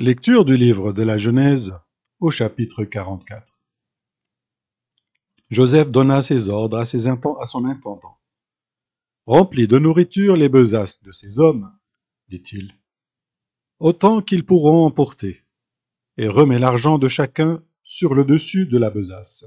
Lecture du livre de la Genèse au chapitre 44. Joseph donna ses ordres à, ses son intendant. Remplis de nourriture les besaces de ces hommes, dit-il, autant qu'ils pourront emporter, et remets l'argent de chacun sur le dessus de la besace.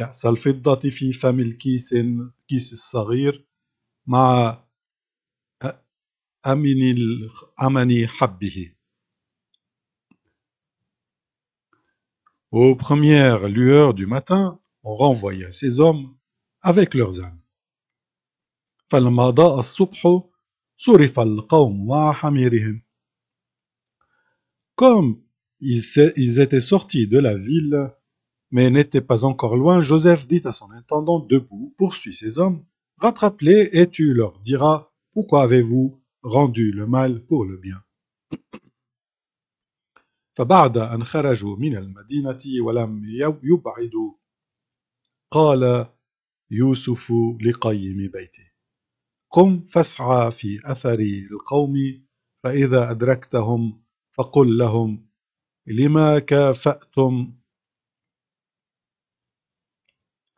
Aux premières lueurs du matin, on renvoya ces hommes avec leurs âmes. Comme ils étaient sortis de la ville, mais n'était pas encore loin, Joseph dit à son intendant debout, poursuis ces hommes, rattrape-les et tu leur diras pourquoi avez-vous rendu le mal pour le bien. فبعد أن خرجوا من المدينة ولم يبعدوا قال يوسف لقيم بيته قم فاسعى في أثر القوم فإذا أدركتهم فقل لهم لما كافأتم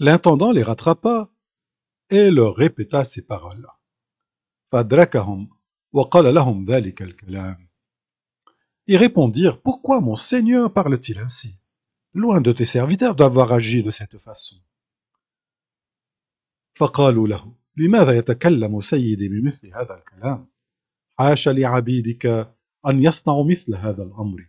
L'intendant les rattrapa et leur répéta ces paroles. « Fadrakahum hum, wa qala lahum dhalika Ils répondirent « Pourquoi, mon Seigneur, parle-t-il ainsi Loin de tes serviteurs d'avoir agi de cette façon. »« Fa qalou lahum, lima zayatakallamu sayyidi min musli hadha al-kalaam »« Aacha li abidika an yasna'u misli hadha al-amri »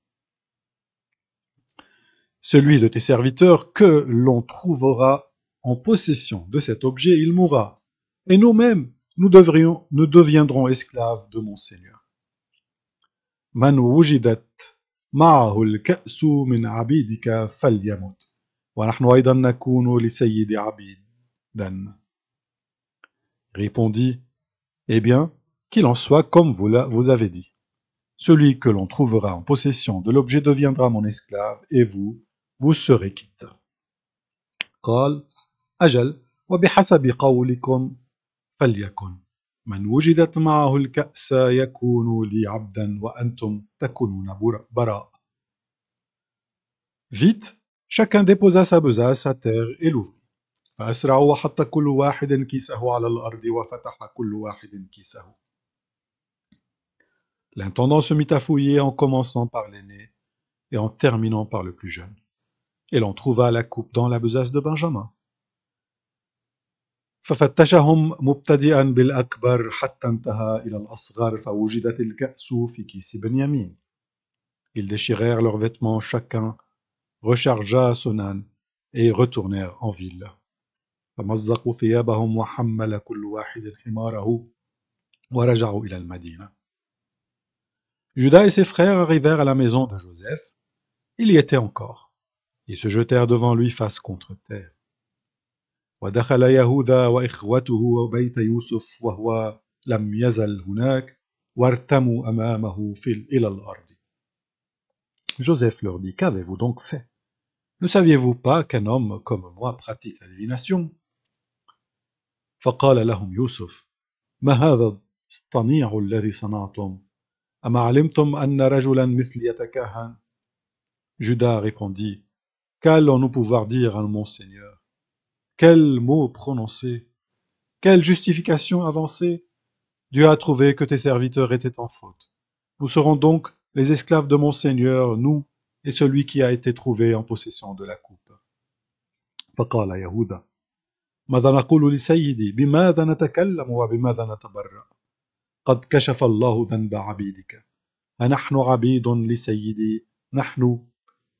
celui de tes serviteurs, que l'on trouvera en possession de cet objet, il mourra. Et nous-mêmes, nous, devrions, nous deviendrons esclaves de mon Seigneur. Man wujidat Falyamut wa aydan li répondit Eh bien, qu'il en soit comme vous, la, vous avez dit. Celui que l'on trouvera en possession de l'objet deviendra mon esclave, et vous, vous serez quitte. قال أجل وبحسب قولكم فليكن من وجدت معه الكأس يكون لي عبدا وأنتم تكونون براء Vite, chacun déposa sa besace à terre et l'ouvrit. فأسرعوا وحط كل واحد كيسه على الأرض وفتح كل واحد كيسه. L'intendant se mit à fouiller en commençant par l'aîné et en terminant par le plus jeune et l'on trouva la coupe dans la besace de Benjamin. ففتشهم مبتدئا بالأكبر حتى انتهى إلى الأصغر فوجدت الكأس في كيس بنيامين. Ils déchirèrent leurs vêtements chacun, rechargea âne et retournèrent en ville. فمزقوا ثيابهم وحمل كل واحد حماره ورجعوا إلى المدينة. Judas et ses frères arrivèrent à la maison de Joseph. Il y était encore. Ils se jetèrent devant lui face contre terre. ودخل يهوذا وإخوته بيت يوسف وهو لم يزل هناك وارتموا أمامه في إلى Joseph leur dit Qu'avez-vous donc fait Ne saviez-vous pas qu'un homme comme moi pratique la divination فقال لهم يوسف ما هذا الصنيع الذي صنعتم أما علمتم أن رجلا مثلي يتكهن Judas répondit Qu'allons-nous pouvoir dire à mon Seigneur Quels mots prononcer Quelle justification avancer Dieu a trouvé que tes serviteurs étaient en faute. Nous serons donc les esclaves de mon Seigneur, nous et celui qui a été trouvé en possession de la coupe.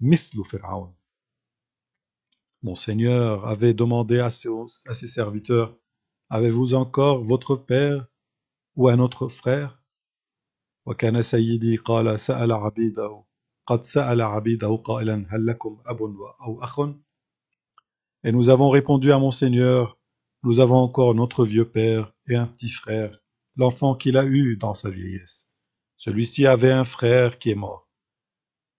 Mon Seigneur avait demandé à ses, à ses serviteurs, Avez-vous encore votre père ou un autre frère Et nous avons répondu à mon nous avons encore notre vieux père et un petit frère, l'enfant qu'il a eu dans sa vieillesse. Celui-ci avait un frère qui est mort.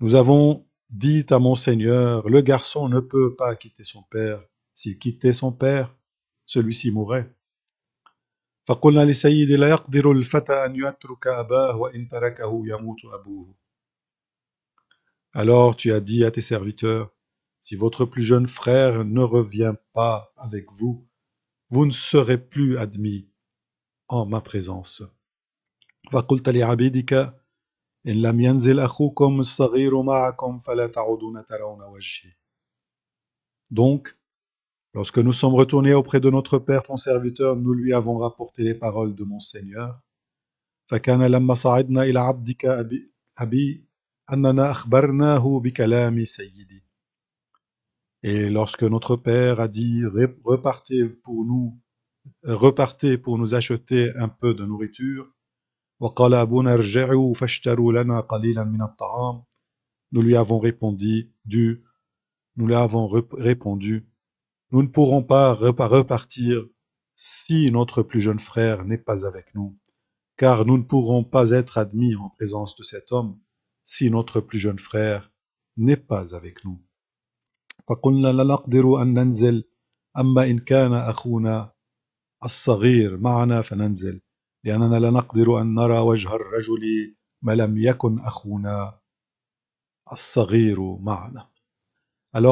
Nous avons dit à mon Seigneur, le garçon ne peut pas quitter son père. S'il quittait son père, celui-ci mourrait. Alors tu as dit à tes serviteurs, si votre plus jeune frère ne revient pas avec vous, vous ne serez plus admis en ma présence. Donc, lorsque nous sommes retournés auprès de notre Père, ton serviteur, nous lui avons rapporté les paroles de mon Seigneur. Et lorsque notre Père a dit repartez pour nous, repartez pour nous acheter un peu de nourriture, nous lui avons répondu, nous ne pourrons pas repartir si notre plus jeune frère n'est pas avec nous, car nous ne pourrons pas être admis en présence de cet homme si notre plus jeune frère n'est pas avec nous. Alors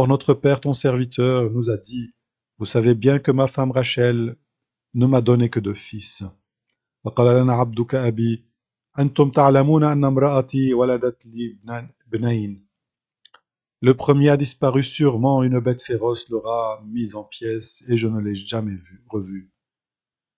notre Père, ton serviteur, nous a dit, Vous savez bien que ma femme Rachel ne m'a donné que deux fils. Le premier a disparu sûrement, une bête féroce l'aura mise en pièces et je ne l'ai jamais vu, revu.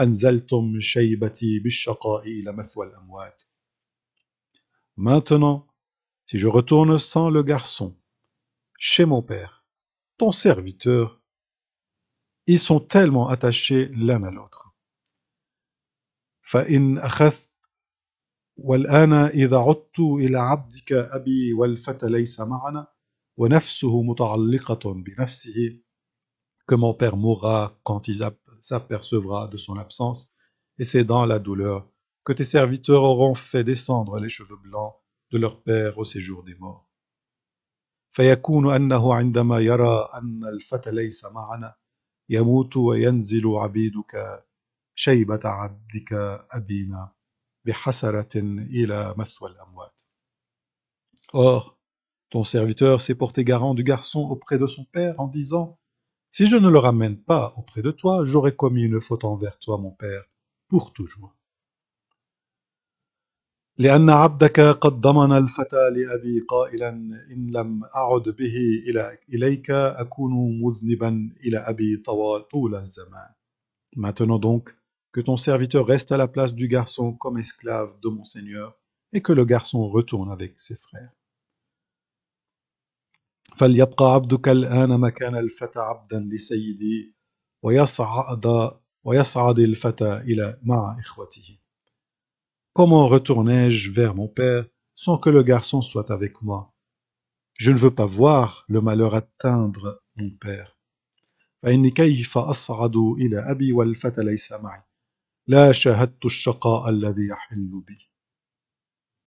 أنزلتم shaybati ila amwat. Maintenant, si je retourne sans le garçon, chez mon père, ton serviteur, ils sont tellement attachés l'un à l'autre. فإن أخذت والآن إذا عدت إلى عبدك أبي والفتى ليس معنا ونفسه متعلقة بنفسه que mon père mourra quand ils s'apercevra de son absence, et c'est dans la douleur que tes serviteurs auront fait descendre les cheveux blancs de leur père au séjour des morts. Or, ton serviteur s'est porté garant du garçon auprès de son père en disant si je ne le ramène pas auprès de toi, j'aurai commis une faute envers toi, mon Père, pour toujours. Maintenant donc, que ton serviteur reste à la place du garçon comme esclave de mon Seigneur, et que le garçon retourne avec ses frères. فليبقى عبدك الآن مكان الفتى عبدا لسيدي ويصعد ويصعد الفتى إلى مع إخوته. Comment retournai-je vers mon père sans que le garçon soit avec moi Je ne veux pas voir le malheur atteindre mon père. فإني كيف أصعد إلى أبي والفتى ليس معي لا شاهدت الشقاء الذي يحل بي